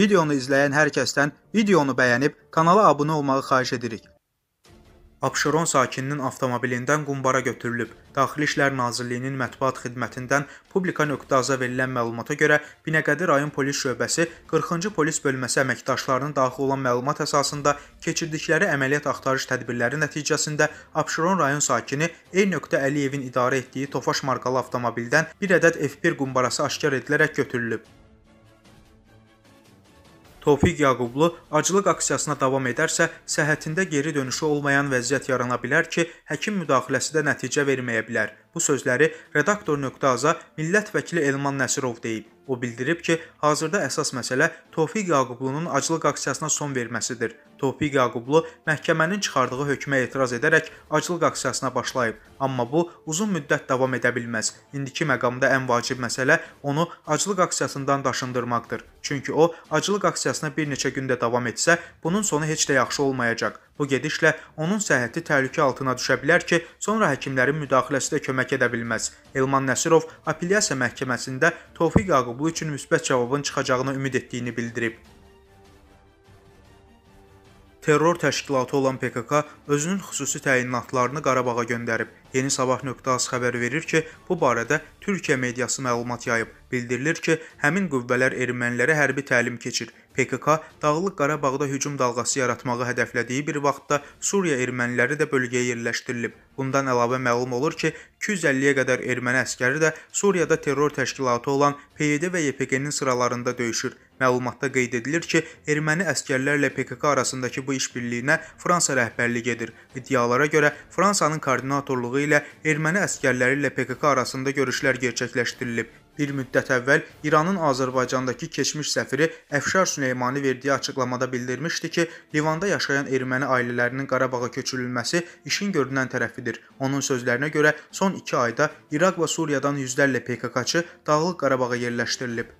Videonu izləyən hər kəsdən videonu bəyənib kanala abunə olmağı xahiş edirik. Abşeron sakininin avtomobilindən qumbara götürülüb. Daxili İşlər Nazirliyinin mətbuat xidmətindən publika.az-a verilən məlumata görə Binəqədi rayon polis şöbəsi 40-cı polis bölməsi əməkdaşlarının daxil olan məlumat əsasında keçirdikləri əməliyyat axtarış tədbirləri nəticəsində Abşeron rayon sakini E.Əliyevin idarə etdiyi Tofaş markalı avtomobildən bir ədəd F1 qumbarası aşkar edilərək götürülüb. Tofiq Yaqublu aclıq aksiyasına davam edərsə, səhhətində geri dönüşü olmayan vəziyyət yarana bilər ki, həkim müdaxiləsi də nəticə verməyə bilər. Bu sözləri redaktor.az-a millət vəkili Elman Nəsirov deyib. O bildirib ki, hazırda əsas məsələ Tofiq Yaqublunun aclıq aksiyasına son verməsidir. Tofiq Yaqublu məhkəmənin çıxardığı hökmə etiraz edərək aclıq aksiyasına başlayıb. Amma bu uzun müddət davam edə bilməz. İndiki məqamda ən vacib məsələ onu aclıq aksiyasından daşındırmaqdır. Çünki o aclıq aksiyasına bir neçə gündə davam etsə, bunun sonu heç də yaxşı olmayacaq. Bu gedişlə onun səhhəti təhlükə altına düşə bilər ki, sonra həkimlərin müdaxiləsi də kömək edə bilməz. Elman Nəsirov apellyasiya məhkəməsində Tofiq Yaqublu üçün müsbət cavabın çıxacağını ümid etdiyini bildirib terror təşkilatı olan PKK özünün xüsusi təyinatlarını Qarabağa göndərib. Yeni Sabah.az xəbər verir ki, bu barədə Türkiyə mediası məlumat yayıb. Bildirilir ki, həmin qüvvələr ermənilərə hərbi təlim keçir. PKK Dağlıq Qarabağda hücum dalğası yaratmağı hədəflədiyi bir vaxtda Suriya erməniləri də bölgəyə yerləşdirilib. Bundan əlavə məlum olur ki, 250-yə qədər erməni əskəri də Suriyada terror təşkilatı olan PYD və YPG-nin sıralarında döyüşür. Məlumatda qeyd edilir ki, erməni əskərlərlə PKK arasındakı bu işbirliyinə Fransa rəhbərlik edir. İddialara görə Fransanın koordinatorluğu ilə erməni əskərləri ilə PKK arasında görüşlər gerçəkləşdirilib. Bir müddət əvvəl İranın Azərbaycandakı keçmiş səfiri Əfşar Süleymani verdiyi açıqlamada bildirmişdi ki, Livanda yaşayan erməni ailələrinin Qarabağa köçürülməsi işin görünən tərəfidir. Onun sözlərinə görə son 2 ayda İraq və Suriyadan yüzlərlə PKK-çı Dağlıq Qarabağa yerləşdirilib.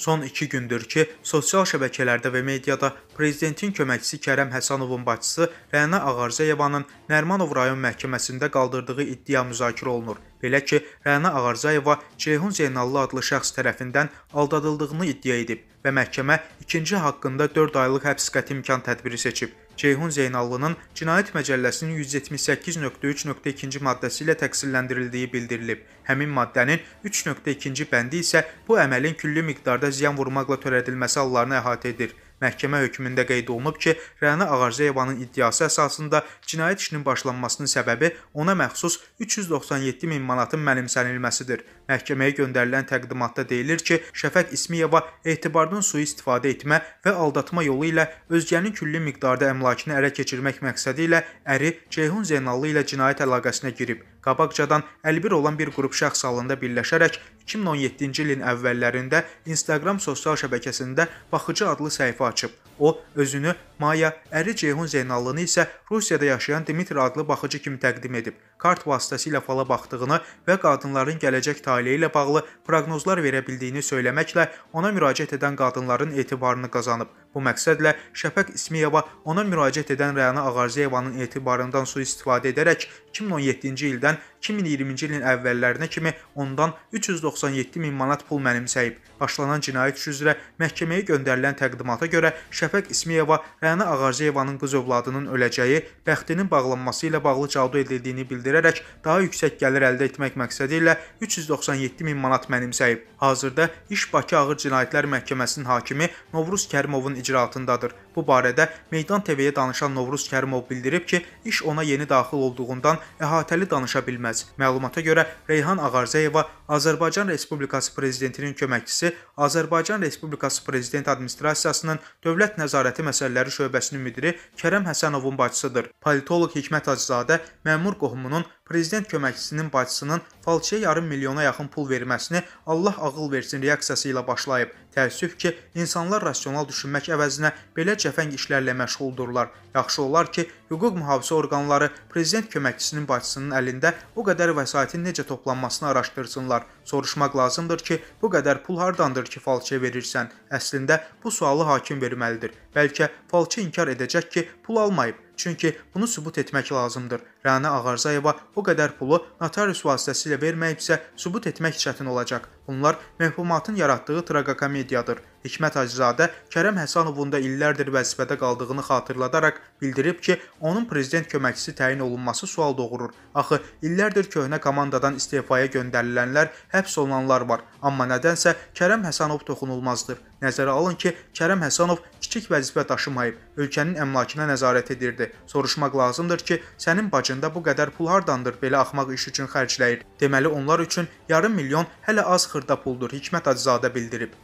Son iki gündür ki, sosial şəbəkələrdə və mediada prezidentin köməkçisi Kərəm Həsənovun bacısı Rəna Ağarzayevanın Nərmanov rayon məhkəməsində qaldırdığı iddia müzakirə olunur. Belə ki, Rəna Ağarzayeva Ceyhun Zeynallı adlı şəxs tərəfindən aldadıldığını iddia edib və məhkəmə ikinci haqqında 4 aylıq həbs qəti imkan tədbiri seçib. Ceyhun Zeynallının Cinayət Məcəlləsinin 178.3.2-ci maddəsi ilə təqsirləndirildiyi bildirilib. Həmin maddənin 3.2-ci bəndi isə bu əməlin külli miqdarda ziyan vurmaqla törədilməsi hallarını əhatə edir. Məhkəmə hökmündə qeyd olunub ki, Rəna Ağarzeyevanın iddiası əsasında cinayət işinin başlanmasının səbəbi ona məxsus 397 min manatın mənimsənilməsidir. Məhkəməyə göndərilən təqdimatda deyilir ki, Şəfəq İsmiyeva etibardan sui-istifadə etmə və aldatma yolu ilə özgənin külli miqdarda əmlakını ələ keçirmək məqsədi ilə əri Ceyhun Zeynallı ilə cinayət əlaqəsinə girib qabaqcadan əlbir olan bir qrup şəxs halında birləşərək 2017-ci ilin əvvəllərində Instagram sosial şəbəkəsində Baxıcı adlı səhifə açıb. O özünü Maya, əri Ceyhun Zeynallını isə Rusiyada yaşayan Dimitr adlı baxıcı kimi təqdim edib kart vasitəsilə fala baxdığını və qadınların gələcək taleyi ilə bağlı proqnozlar verə bildiyini söyləməklə ona müraciət edən qadınların etibarını qazanıb. Bu məqsədlə Şəfəq İsmiyeva ona müraciət edən Rəna Ağarziyevanın etibarından sui-istifadə edərək 2017-ci ildən 2020-ci ilin əvvəllərinə kimi ondan 397 min manat pul mənimsəyib. Başlanan cinayət işi üzrə məhkəməyə göndərilən təqdimata görə Şəfəq İsmiyeva Rəna Ağarziyevanın qız övladının öləcəyi, bəxtinin bağlanması ilə bağlı cadu edildiyini bildirib edərək daha yüksək gəlir əldə etmək məqsədi ilə 397 min manat mənimsəyib. Hazırda iş Bakı Ağır Cinayətlər Məhkəməsinin hakimi Novruz Kərimovun icraatındadır. Bu barədə Meydan TV-yə danışan Novruz Kərimov bildirib ki, iş ona yeni daxil olduğundan əhatəli danışa bilməz. Məlumata görə Reyhan Ağarzəyeva Azərbaycan Respublikası prezidentinin köməkçisi, Azərbaycan Respublikası prezident administrasiyasının Dövlət Nəzarəti Məsələləri şöbəsinin müdiri Kərəm Həsənovun bacısıdır. Politoloq Hikmət Azizadə məmur qohumunun prezident köməkçisinin bacısının falçıya yarım milyona yaxın pul verməsini Allah ağıl versin reaksiyası ilə başlayıb. Təəssüf ki, insanlar rasional düşünmək əvəzinə belə cəfəng işlərlə məşğuldurlar. Yaxşı olar ki, hüquq mühafizə orqanları prezident köməkçisinin bacısının əlində o qədər vəsaitin necə toplanmasını araşdırsınlar. Soruşmaq lazımdır ki, bu qədər pul hardandır ki, falçıya verirsən? Əslində bu sualı hakim verməlidir. Bəlkə falçı inkar edəcək ki, pul almayıb. Çünki bunu sübut etmək lazımdır. Rəna Ağarzayeva o qədər pulu notarius vasitəsilə verməyibsə, sübut etmək çətin olacaq. Bunlar məhbumatın yaratdığı traqakomediyadır. Hikmət Hacızadə Kərəm Həsanovun da illərdir vəzifədə qaldığını xatırladaraq bildirib ki, onun prezident köməkçisi təyin olunması sual doğurur. Axı illərdir köhnə komandadan istefaya göndərilənlər, həbs olunanlar var, amma nədənsə Kərəm Həsanov toxunulmazdır. Nəzərə alın ki, Kərəm Həsanov kiçik vəzifə daşımayıb, ölkənin əmlakına nəzarət edirdi. Soruşmaq lazımdır ki, sənin bacın xərcində bu qədər pul hardandır belə axmaq iş üçün xərcləyir. Deməli onlar üçün yarım milyon hələ az xırda puldur, Hikmət Acizadə bildirib.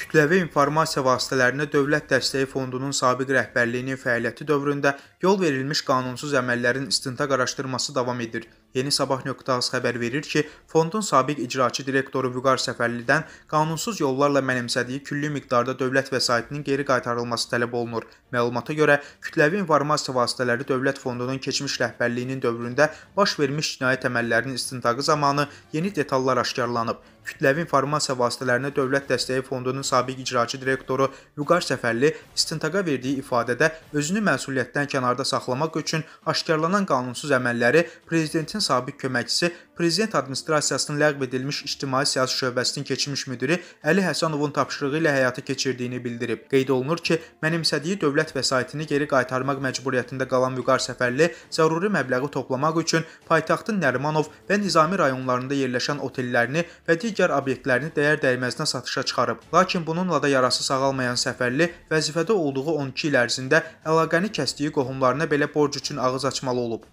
Kütləvi informasiya vasitələrinə dövlət dəstəyi fondunun sabiq rəhbərliyinin fəaliyyəti dövründə yol verilmiş qanunsuz əməllərin istintaq araşdırması davam edir. Yeni Sabah nöqtəz xəbər verir ki, fondun sabiq icraçı direktoru Vüqar Səfərlidən qanunsuz yollarla mənimsədiyi külli miqdarda dövlət vəsaitinin geri qaytarılması tələb olunur. Məlumata görə, kütləvi informasiya vasitələri dövlət fondunun keçmiş rəhbərliyinin dövründə baş vermiş cinayət əməllərinin istintaqı zamanı yeni detallar aşkarlanıb kütləvi informasiya vasitələrinə dövlət dəstəyi fondunun sabiq icraçı direktoru Vüqar Səfərli istintaqa verdiyi ifadədə özünü məsuliyyətdən kənarda saxlamaq üçün aşkarlanan qanunsuz əməlləri prezidentin sabiq köməkçisi Prezident Administrasiyasının ləğv edilmiş İctimai Siyasi Şöbəsinin keçmiş müdiri Əli Həsənovun tapşırığı ilə həyata keçirdiyini bildirib. Qeyd olunur ki, mənimsədiyi dövlət vəsaitini geri qaytarmaq məcburiyyətində qalan Vüqar Səfərli zəruri məbləği toplamaq üçün paytaxtın Nərimanov və Nizami rayonlarında yerləşən otellərini və digər obyektlərini dəyər-dəyməzinə satışa çıxarıb. Lakin bununla da yarası sağalmayan Səfərli vəzifədə olduğu 12 il ərzində əlaqəni kəsdiyi qohumlarına belə borc üçün ağız açmalı olub.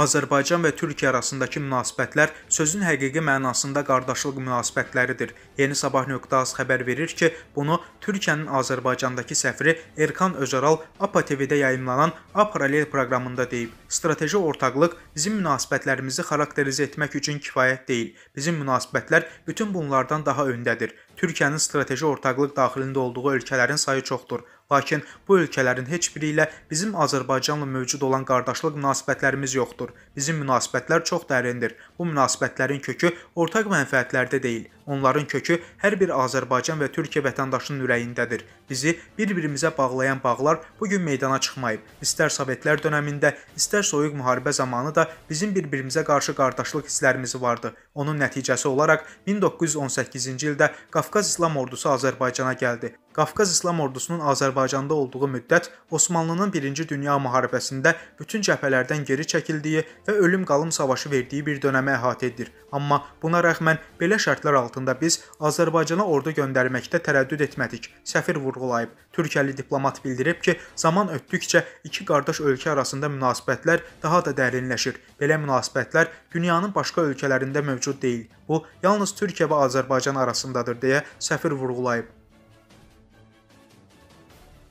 Azərbaycan və Türkiyə arasındakı münasibətlər sözün həqiqi mənasında qardaşlıq münasibətləridir. Yeni Sabah.az xəbər verir ki, bunu Türkiyənin Azərbaycandakı səfiri Erkan Özəral APA TV-də yayımlanan A Paralel proqramında deyib strateji ortaqlıq bizim münasibətlərimizi xarakterizə etmək üçün kifayət deyil. Bizim münasibətlər bütün bunlardan daha öndədir. Türkiyənin strateji ortaqlıq daxilində olduğu ölkələrin sayı çoxdur. Lakin bu ölkələrin heç biri ilə bizim Azərbaycanla mövcud olan qardaşlıq münasibətlərimiz yoxdur. Bizim münasibətlər çox dərindir. Bu münasibətlərin kökü ortaq mənfəətlərdə deyil, Onların kökü hər bir Azərbaycan və Türkiyə vətəndaşının ürəyindədir. Bizi bir-birimizə bağlayan bağlar bu gün meydana çıxmayıb. İstər Sovetlər dövründə, istər soyuq müharibə zamanı da bizim bir-birimizə qarşı qardaşlıq hisslərimiz vardı. Onun nəticəsi olaraq 1918-ci ildə Qafqaz İslam Ordusu Azərbaycana gəldi. Qafqaz İslam Ordusunun Azərbaycanda olduğu müddət Osmanlının 1-ci Dünya müharibəsində bütün cəbhələrdən geri çəkildiyi və ölüm-qalım savaşı verdiyi bir dönəmə əhatə edir. Amma buna rəğmən belə şərtlər altında biz Azərbaycana ordu göndərməkdə tərəddüd etmədik. Səfir vurğulayıb. Türkiyəli diplomat bildirib ki, zaman ötdükcə iki qardaş ölkə arasında münasibətlər daha da dərinləşir. Belə münasibətlər dünyanın başqa ölkələrində mövcud deyil. Bu yalnız Türkiyə və Azərbaycan arasındadır deyə səfir vurğulayıb.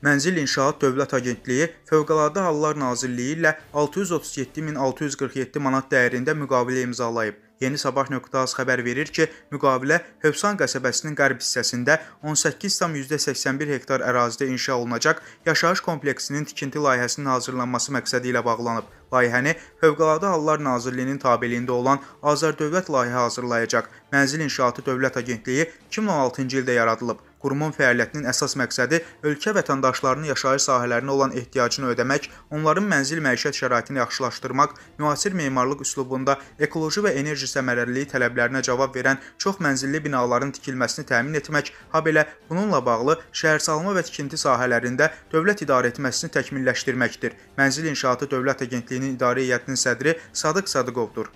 Mənzil İnşaat Dövlət Agentliyi Fövqəladə Hallar Nazirliyi ilə 637.647 manat dəyərində müqavilə imzalayıb. Yeni Sabah.az xəbər verir ki, müqavilə Hövsan qəsəbəsinin qərb hissəsində 18,81 hektar ərazidə inşa olunacaq yaşayış kompleksinin tikinti layihəsinin hazırlanması məqsədi ilə bağlanıb. Layihəni Fövqəladə Hallar Nazirliyinin tabeliyində olan Azər Dövlət layihə hazırlayacaq. Mənzil İnşaatı Dövlət Agentliyi 2016-cı ildə yaradılıb. Qurumun fəaliyyətinin əsas məqsədi ölkə vətəndaşlarının yaşayış sahələrinə olan ehtiyacını ödəmək, onların mənzil məişət şəraitini yaxşılaşdırmaq, müasir memarlıq üslubunda ekoloji və enerji səmərəliliyi tələblərinə cavab verən çox mənzilli binaların tikilməsini təmin etmək, habelə bununla bağlı şəhərsalma və tikinti sahələrində dövlət idarəetməsini təkmilləşdirməkdir. Mənzil inşaatı Dövlət Agentliyinin İdarə Heyətinin sədri Sadıq Sadıqovdur.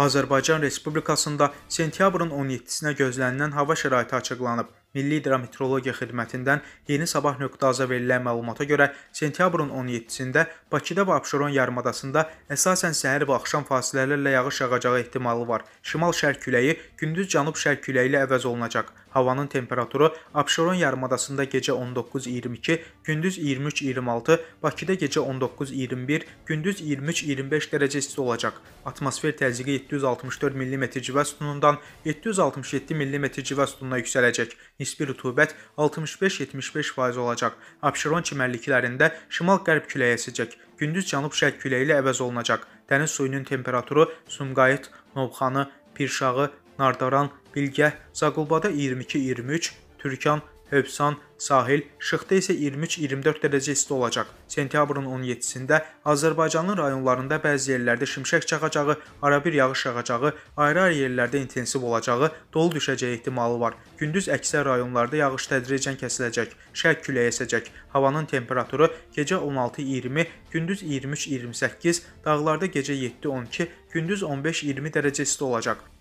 Azərbaycan Respublikasında sentyabrın 17-sinə gözlənilən hava şəraiti açıqlanıb. Milli Hidrometeorologiya Xidmətindən Yeni Sabah nöqtəzə verilən məlumata görə sentyabrın 17-sində Bakıda və Abşeron yarımadasında əsasən səhər və axşam fasilələrlə yağış yağacağı ehtimalı var. Şimal-şərq küləyi gündüz cənub-şərq küləyi ilə əvəz olunacaq. Havanın temperaturu Abşeron yarımadasında gecə 19-22, gündüz 23-26, Bakıda gecə 19-21, gündüz 23-25 dərəcə isti olacaq. Atmosfer təzyiqi 764 mm civə sütunundan 767 mm civə sütununa yüksələcək. Nisbi rütubət 65-75% olacaq. Abşeron çimərliklərində şimal-qərb küləyi əsəcək. Gündüz cənub-şərq küləyi ilə əvəz olunacaq. Dəniz suyunun temperaturu Sumqayıt, Novxanı, Pirşağı, Nardaran, Bilgəh, Zaqulbada 22-23, Türkan, Hövsan, Sahil, Şıxda isə 23-24 dərəcə isti olacaq. Sentyabrın 17-də Azərbaycanın rayonlarında bəzi yerlərdə şimşək çaxacağı, arabir yağış yağacağı, ayrı-ayrı yerlərdə intensiv olacağı, dolu düşəcəyi ehtimalı var. Gündüz əksər rayonlarda yağış tədricən kəsiləcək, şərq küləyi əsəcək. Havanın temperaturu gecə 16-20, gündüz 23-28, dağlarda gecə 7-12, gündüz 15-20 dərəcə isti olacaq.